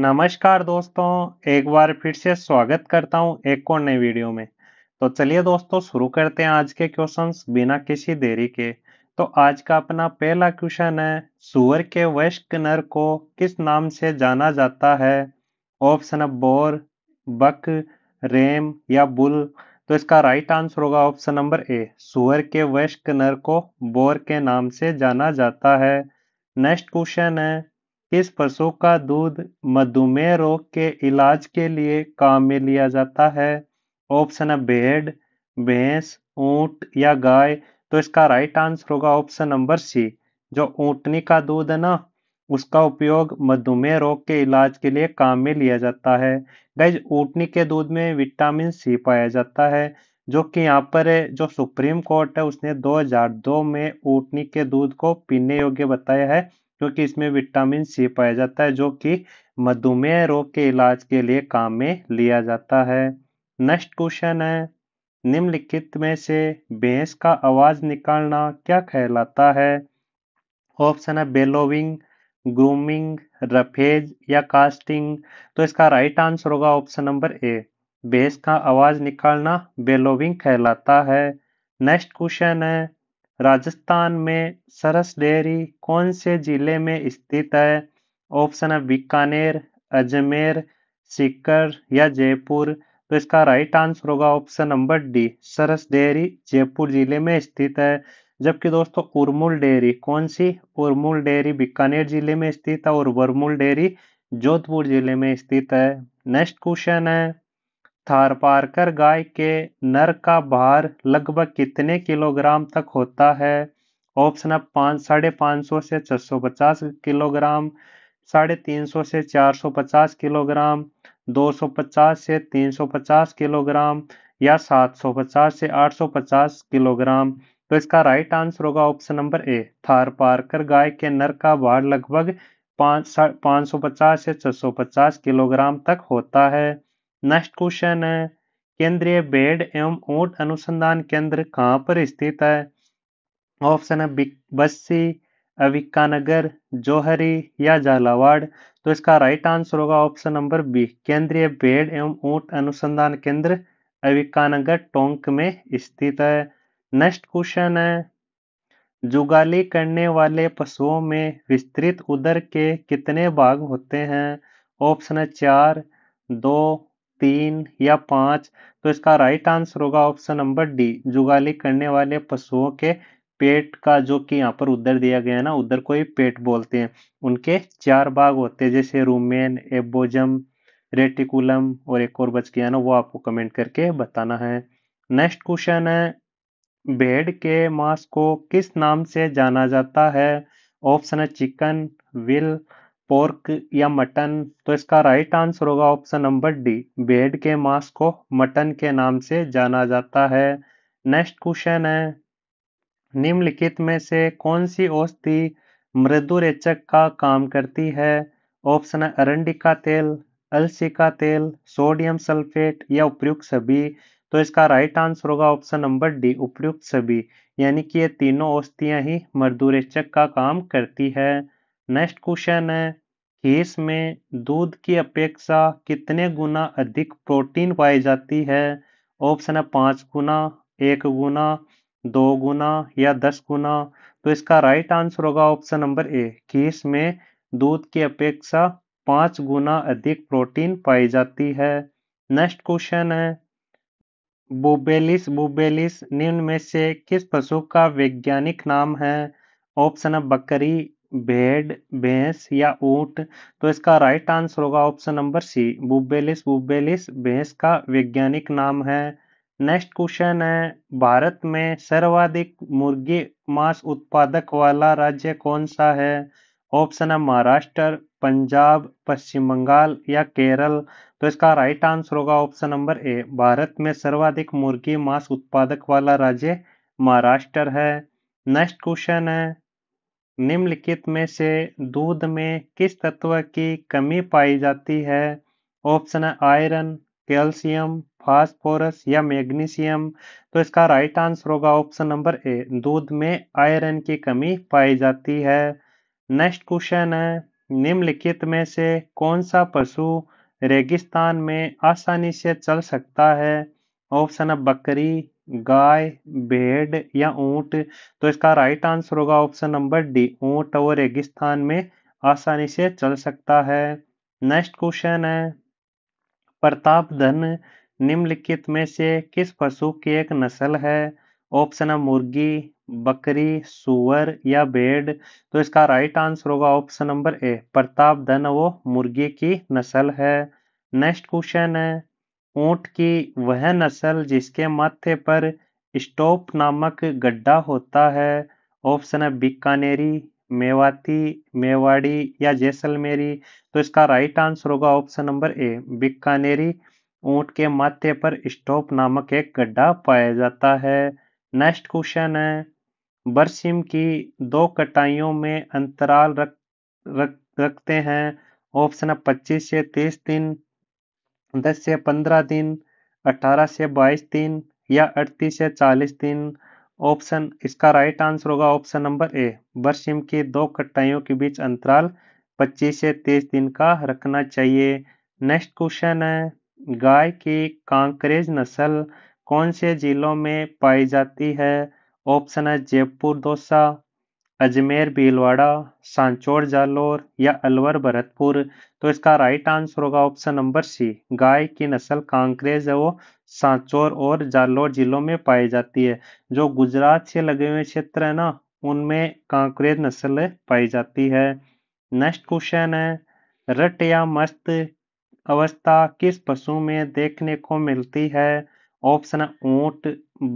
नमस्कार दोस्तों एक बार फिर से स्वागत करता हूं एक और नए वीडियो में तो चलिए दोस्तों शुरू करते हैं आज के क्वेश्चंस बिना किसी देरी के तो आज का अपना पहला क्वेश्चन है सुअर के वयस्क नर को किस नाम से जाना जाता है ऑप्शन बोर बक रेम या बुल तो इसका राइट आंसर होगा ऑप्शन नंबर ए सुअर के वैश्क नर को बोर के नाम से जाना जाता है नेक्स्ट क्वेश्चन है इस पशु का दूध मधुमेह रोग के इलाज के लिए काम में लिया जाता है ऑप्शन है भेड़ भैंस ऊंट या गाय तो इसका राइट आंसर होगा ऑप्शन नंबर सी जो ऊंटनी का दूध है ना उसका उपयोग मधुमेह रोग के इलाज के लिए काम में लिया जाता है गैज ऊटनी के दूध में विटामिन सी पाया जाता है जो कि यहाँ पर है जो सुप्रीम कोर्ट है उसने 2002 में ऊटनी के दूध को पीने योग्य बताया है क्योंकि इसमें विटामिन सी पाया जाता है जो कि मधुमेह रोग के इलाज के लिए काम में लिया जाता है नेक्स्ट क्वेश्चन है निम्नलिखित में से भैंस का आवाज निकालना क्या कहलाता है ऑप्शन है बेलोविंग ग्रूमिंग रफेज या कास्टिंग तो इसका राइट आंसर होगा ऑप्शन नंबर ए भैंस का आवाज निकालना बेलोविंग कहलाता है नेक्स्ट क्वेश्चन है राजस्थान में सरस डेयरी कौन से जिले में स्थित है ऑप्शन है बीकानेर अजमेर सीकर या जयपुर तो इसका राइट आंसर होगा option number D Saras dairy Jaipur जिले में स्थित है जबकि दोस्तों उर्मुल डेयरी कौन सी उर्मुल डेयरी बीकानेर जिले में स्थित है और वर्मुल डेयरी जोधपुर जिले में स्थित है नेक्स्ट क्वेश्चन है थार पारकर गाय के नर का भार लगभग कितने किलोग्राम तक होता है ऑप्शन है पाँच साढ़े पाँच सौ से छः सौ पचास किलोग्राम साढ़े तीन सौ से चार सौ पचास किलोग्राम दो सौ पचास से तीन सौ पचास किलोग्राम या सात सौ पचास से आठ सौ पचास किलोग्राम तो इसका राइट आंसर होगा option number A Tharparkar गाय के नर का भार लगभग पाँच सौ पचास से छः सौ पचास किलोग्राम तक होता है नेक्स्ट क्वेश्चन है केंद्रीय भेड़ एवं ओट अनुसंधान केंद्र कहाँ पर स्थित है ऑप्शन है बस्सी अविकानगर जौहरी या झालावाड़ तो इसका राइट आंसर होगा ऑप्शन नंबर बी केंद्रीय भेड़ एवं ऊंट अनुसंधान केंद्र अविकानगर टोंक में स्थित है नेक्स्ट क्वेश्चन है जुगाली करने वाले पशुओं में विस्तृत उदर के कितने भाग होते हैं ऑप्शन है चार दो तीन या पांच तो इसका राइट आंसर होगा ऑप्शन नंबर डी जुगाली करने वाले पशुओं के पेट का जो कि यहाँ पर उधर दिया गया है ना उधर को ही पेट बोलते हैं उनके चार भाग होते हैं जैसे रूमेन एबोजम रेटिकुलम और एक और बच गया ना वो आपको कमेंट करके बताना है नेक्स्ट क्वेश्चन है भेड़ के मांस को किस नाम से जाना जाता है ऑप्शन है चिकन विल पोर्क या मटन तो इसका राइट आंसर होगा ऑप्शन नंबर डी बेड के मांस को मटन के नाम से जाना जाता है नेक्स्ट क्वेश्चन है निम्नलिखित में से कौन सी औषधि मृदु रेचक का काम करती है ऑप्शन है अरंडी का तेल अलसी का तेल सोडियम सल्फेट या उपयुक्त सभी तो इसका राइट आंसर होगा ऑप्शन नंबर डी उपयुक्त सभी यानी कि ये तीनों औषधियां ही मृदुरेचक का काम करती है नेक्स्ट क्वेश्चन है केस में दूध की अपेक्षा कितने गुना अधिक प्रोटीन पाई जाती है ऑप्शन है पांच गुना एक गुना दो गुना या दस गुना तो इसका राइट आंसर होगा ऑप्शन नंबर ए खीस में दूध की अपेक्षा पाँच गुना अधिक प्रोटीन पाई जाती है नेक्स्ट क्वेश्चन है बुबेलिस बुबेलिस निम्न में से किस पशु का वैज्ञानिक नाम है ऑप्शन है बकरी भेड़ भैंस या ऊंट तो इसका राइट आंसर होगा ऑप्शन नंबर सी बुबेलिस बुबेलिस भैंस का वैज्ञानिक नाम है नेक्स्ट क्वेश्चन है भारत में सर्वाधिक मुर्गी मांस उत्पादक वाला राज्य कौन सा है ऑप्शन है महाराष्ट्र पंजाब पश्चिम बंगाल या केरल तो इसका राइट आंसर होगा ऑप्शन नंबर ए भारत में सर्वाधिक मुर्गी मांस उत्पादक वाला राज्य महाराष्ट्र है नेक्स्ट क्वेश्चन है निम्नलिखित में से दूध में किस तत्व की कमी पाई जाती है ऑप्शन है आयरन कैल्शियम फास्फोरस या मैग्नीशियम तो इसका राइट आंसर होगा ऑप्शन नंबर ए दूध में आयरन की कमी पाई जाती है नेक्स्ट क्वेश्चन है निम्नलिखित में से कौन सा पशु रेगिस्तान में आसानी से चल सकता है ऑप्शन है बकरी गाय भेड़ या ऊंट तो इसका राइट आंसर होगा ऑप्शन नंबर डी ऊंट और रेगिस्तान में आसानी से चल सकता है नेक्स्ट क्वेश्चन है प्रताप धन निम्नलिखित में से किस पशु की एक नस्ल है ऑप्शन है मुर्गी बकरी सुअर या भेड़ तो इसका राइट आंसर होगा option number A Pratapdhan वो मुर्गी की नस्ल है नेक्स्ट क्वेश्चन है ऊँट की वह नस्ल जिसके माथे पर स्टोप नामक गड्ढा होता है ऑप्शन है बीकानेरी मेवाती मेवाड़ी या जैसलमेरी तो इसका राइट आंसर होगा ऑप्शन नंबर ए बीकानेरी ऊंट के माथे पर स्टोप नामक एक गड्ढा पाया जाता है नेक्स्ट क्वेश्चन है बरसिम की दो कटाइयों में अंतराल रख रख रखते हैं ऑप्शन है पच्चीस से तीस दिन दस से पंद्रह दिन अठारह से बाईस दिन या अड़तीस से चालीस दिन ऑप्शन इसका राइट आंसर होगा ऑप्शन नंबर ए बरसिम की दो कटाइयों के बीच अंतराल 25 से 30 दिन का रखना चाहिए नेक्स्ट क्वेश्चन है गाय की कांकरेज नस्ल कौन से जिलों में पाई जाती है ऑप्शन है जयपुर दौसा अजमेर भीलवाड़ा सांचौर जालोर या अलवर भरतपुर तो इसका राइट आंसर होगा ऑप्शन नंबर सी गाय की नस्ल कांकरेज है वो सांचौर और जालोर जिलों में पाई जाती है जो गुजरात से लगे हुए क्षेत्र है ना उनमें कांकरेज नस्ल पाई जाती है नेक्स्ट क्वेश्चन है रट या मस्त अवस्था किस पशु में देखने को मिलती है ऑप्शन ऊंट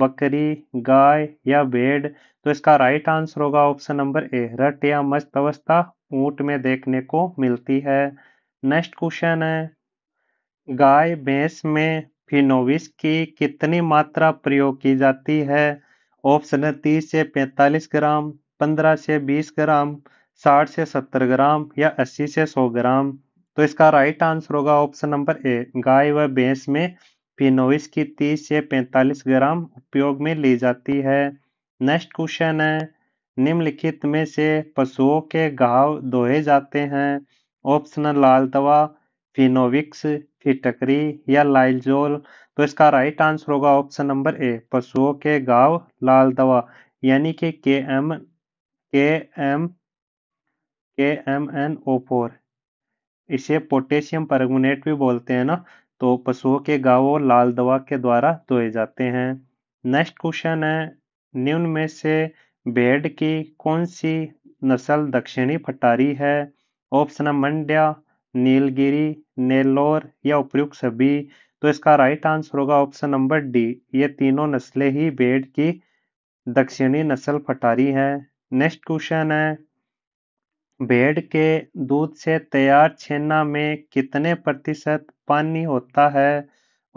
बकरी गाय या भेड़ तो इसका राइट आंसर होगा ऑप्शन नंबर ए रट या मस्त अवस्था ऊंट में देखने को मिलती है नेक्स्ट क्वेश्चन है गाय भैंस में फिनोविस की कितनी मात्रा प्रयोग की जाती है ऑप्शन है तीस से पैंतालीस ग्राम पंद्रह से बीस ग्राम साठ से सत्तर ग्राम या अस्सी से सौ ग्राम तो इसका राइट आंसर होगा ऑप्शन नंबर ए गाय व भैंस में पिनोइस की 30 से 45 ग्राम उपयोग में ली जाती है नेक्स्ट क्वेश्चन है निम्नलिखित में से पशुओं के घाव धोए जाते हैं ऑप्शन लाल दवा फिनोविक्स फिटकरी या लाइलजोल तो इसका राइट आंसर होगा ऑप्शन नंबर ए पशुओं के घाव लाल दवा यानी कि के M K M K M N O four इसे पोटेशियम परगोनेट भी बोलते हैं ना तो पशुओं के गाँव लाल दवा के द्वारा धोए जाते हैं नेक्स्ट क्वेश्चन है निम्न में से भेड़ की कौन सी नस्ल दक्षिणी फटारी है ऑप्शन है मंड्या नीलगिरी नेल्लोर या उपयुक्त सभी तो इसका राइट आंसर होगा ऑप्शन नंबर डी ये तीनों नस्लें ही भेड़ की दक्षिणी नस्ल फटारी है नेक्स्ट क्वेश्चन है भेड़ के दूध से तैयार छेना में कितने प्रतिशत पानी होता है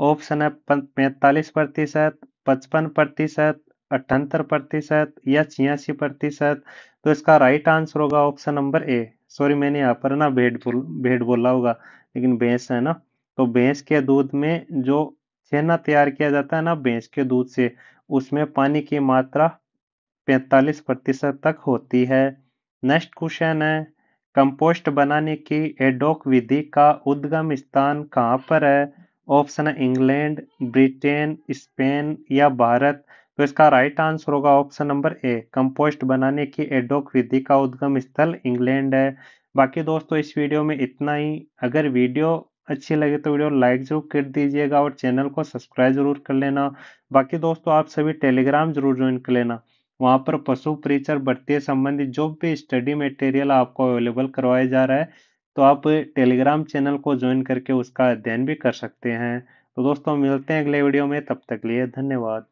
ऑप्शन है पैंतालीस प्रतिशत पचपन प्रतिशत अठहत्तर प्रतिशत या छियासी प्रतिशत तो इसका राइट आंसर होगा ऑप्शन नंबर ए सॉरी मैंने यहाँ पर ना भेड़ बोल भेड़ बोला होगा लेकिन भैंस है ना तो भैंस के दूध में जो छेना तैयार किया जाता है ना भैंस के दूध से उसमें पानी की मात्रा पैंतालीस प्रतिशत तक होती है नेक्स्ट क्वेश्चन है कंपोस्ट बनाने की एडोक विधि का उद्गम स्थान कहाँ पर है ऑप्शन है इंग्लैंड ब्रिटेन स्पेन या भारत तो इसका राइट आंसर होगा ऑप्शन नंबर ए कंपोस्ट बनाने की एडोक विधि का उद्गम स्थल इंग्लैंड है बाकी दोस्तों इस वीडियो में इतना ही अगर वीडियो अच्छी लगे तो वीडियो लाइक जरूर कर दीजिएगा और चैनल को सब्सक्राइब जरूर कर लेना बाकी दोस्तों आप सभी टेलीग्राम जरूर ज्वाइन कर लेना वहाँ पर पशु परिचर भर्ती संबंधी जो भी स्टडी मटेरियल आपको अवेलेबल करवाया जा रहा है तो आप टेलीग्राम चैनल को ज्वाइन करके उसका अध्ययन भी कर सकते हैं तो दोस्तों मिलते हैं अगले वीडियो में तब तक लिए धन्यवाद